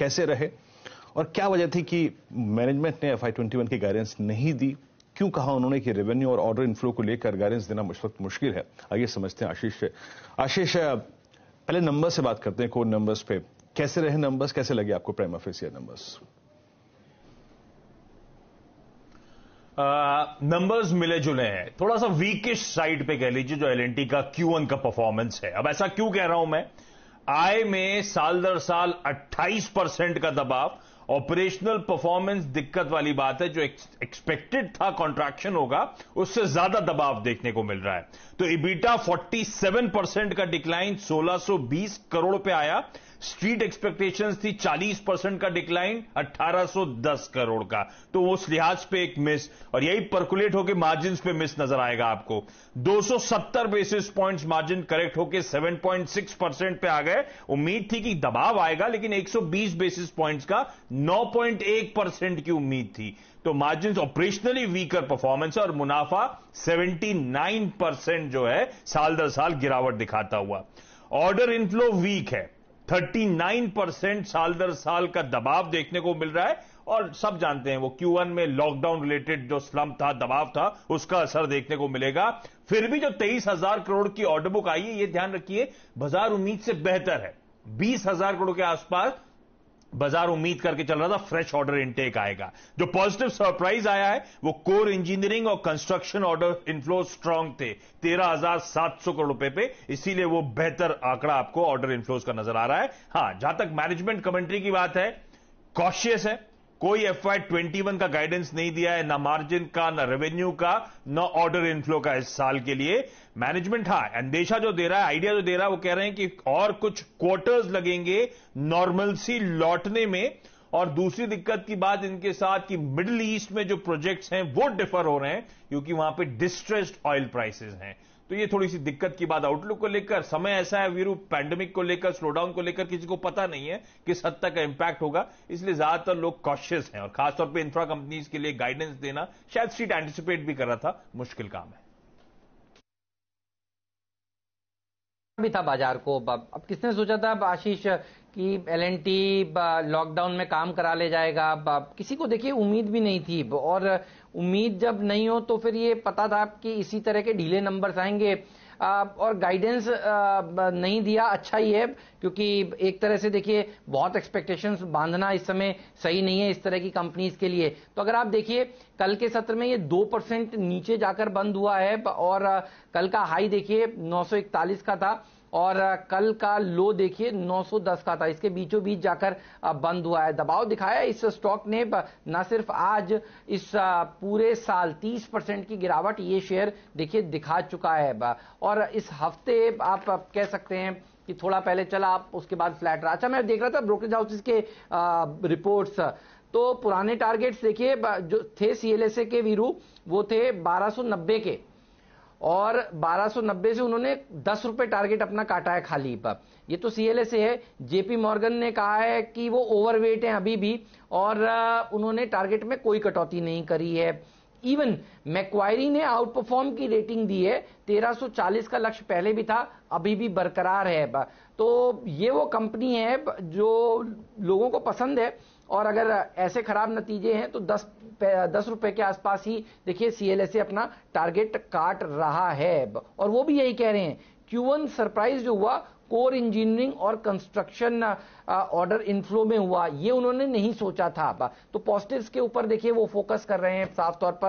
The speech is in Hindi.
कैसे रहे और क्या वजह थी कि मैनेजमेंट ने एफ आई की गाइडेंस नहीं दी क्यों कहा उन्होंने कि रेवेन्यू और ऑर्डर इनफ्लो को लेकर गाइडेंस देना मुझ वक्त मुश्किल है आइए समझते हैं आशीष आशीष पहले नंबर से बात करते हैं कोर नंबर्स पे कैसे रहे नंबर्स कैसे लगे आपको prime officer numbers numbers uh, मिले जुले हैं थोड़ा सा वीकिश साइड पे कह लीजिए जो एलएनटी का क्यू का परफॉर्मेंस है अब ऐसा क्यों कह रहा हूं मैं आय में साल दर साल 28 परसेंट का दबाव ऑपरेशनल परफॉर्मेंस दिक्कत वाली बात है जो एक्सपेक्टेड था कॉन्ट्रैक्शन होगा उससे ज्यादा दबाव देखने को मिल रहा है तो इबीटा 47 परसेंट का डिक्लाइन 1620 करोड़ पे आया स्ट्रीट एक्सपेक्टेशंस थी 40 परसेंट का डिक्लाइन 1810 करोड़ का तो उस लिहाज पे एक मिस और यही परकुलेट होकर मार्जिन पे मिस नजर आएगा आपको 270 बेसिस पॉइंट्स मार्जिन करेक्ट होकर 7.6 परसेंट पे आ गए है उम्मीद थी कि दबाव आएगा लेकिन 120 बेसिस पॉइंट्स का 9.1 परसेंट की उम्मीद थी तो मार्जिन ऑपरेशनली वीकर परफॉर्मेंस और मुनाफा 79 परसेंट जो है साल दर साल गिरावट दिखाता हुआ ऑर्डर इनफ्लो वीक है 39 परसेंट साल दर साल का दबाव देखने को मिल रहा है और सब जानते हैं वो वन में लॉकडाउन रिलेटेड जो स्लम था दबाव था उसका असर देखने को मिलेगा फिर भी जो तेईस हजार करोड़ की ऑर्डर बुक आई है ये ध्यान रखिए बाजार उम्मीद से बेहतर है बीस हजार करोड़ के आसपास बाजार उम्मीद करके चल रहा था फ्रेश ऑर्डर इंटेक आएगा जो पॉजिटिव सरप्राइज आया है वो कोर इंजीनियरिंग और कंस्ट्रक्शन ऑर्डर इनफ्लो स्ट्रांग थे 13,700 करोड़ रुपए पे इसीलिए वो बेहतर आंकड़ा आपको ऑर्डर इनफ्लोज का नजर आ रहा है हां जहां तक मैनेजमेंट कमेंट्री की बात है कॉशियस है कोई एफआई ट्वेंटी वन का गाइडेंस नहीं दिया है ना मार्जिन का ना रेवेन्यू का ना ऑर्डर इनफ्लो का इस साल के लिए मैनेजमेंट हाँ अंदेशा जो दे रहा है आइडिया जो दे रहा है वो कह रहे हैं कि और कुछ क्वार्टर्स लगेंगे नॉर्मलसी लौटने में और दूसरी दिक्कत की बात इनके साथ कि मिडिल ईस्ट में जो प्रोजेक्ट्स हैं वो डिफर हो रहे हैं क्योंकि वहां पे डिस्ट्रेस्ड ऑयल प्राइसेस हैं तो ये थोड़ी सी दिक्कत की बात आउटलुक को लेकर समय ऐसा है वीरू पैंडेमिक को लेकर स्लोडाउन को लेकर किसी को पता नहीं है किस हद तक इंपैक्ट होगा इसलिए ज्यादातर लोग कॉशियस हैं और खासतौर पर इंफ्रा कंपनीज के लिए गाइडेंस देना शायद स्ट्रीट एंटिसिपेट भी कर रहा था मुश्किल काम है भी था बाजार को अब किसने सोचा था आशीष कि एल लॉकडाउन में काम करा ले जाएगा किसी को देखिए उम्मीद भी नहीं थी और उम्मीद जब नहीं हो तो फिर ये पता था कि इसी तरह के ढीले नंबर्स आएंगे और गाइडेंस नहीं दिया अच्छा ही है क्योंकि एक तरह से देखिए बहुत एक्सपेक्टेशंस बांधना इस समय सही नहीं है इस तरह की कंपनीज के लिए तो अगर आप देखिए कल के सत्र में ये दो परसेंट नीचे जाकर बंद हुआ है और कल का हाई देखिए 941 का था और कल का लो देखिए 910 का था इसके बीचों बीच जाकर बंद हुआ है दबाव दिखाया इस स्टॉक ने न सिर्फ आज इस पूरे साल 30 परसेंट की गिरावट ये शेयर देखिए दिखा चुका है और इस हफ्ते आप कह सकते हैं कि थोड़ा पहले चला आप उसके बाद फ्लैट रहा अच्छा मैं देख रहा था ब्रोकरेज हाउसेज के रिपोर्ट्स तो पुराने टारगेट्स देखिए जो थे सीएलएसए के वीरू वो थे 1290 के और 1290 से उन्होंने दस रुपए टारगेट अपना काटा है खाली पर ये तो सीएलए से है जेपी मॉर्गन ने कहा है कि वो ओवरवेट हैं अभी भी और उन्होंने टारगेट में कोई कटौती नहीं करी है इवन मैक्वायरी ने आउट परफॉर्म की रेटिंग दी है 1340 का लक्ष्य पहले भी था अभी भी बरकरार है तो ये वो कंपनी है जो लोगों को पसंद है और अगर ऐसे खराब नतीजे हैं तो दस दस रुपए के आसपास ही देखिए सीएलएसए अपना टारगेट काट रहा है और वो भी यही कह रहे हैं क्यूवन सरप्राइज जो हुआ कोर इंजीनियरिंग और कंस्ट्रक्शन ऑर्डर इनफ्लो में हुआ ये उन्होंने नहीं सोचा था तो पॉजिटिव्स के ऊपर देखिए वो फोकस कर रहे हैं साफ तौर पर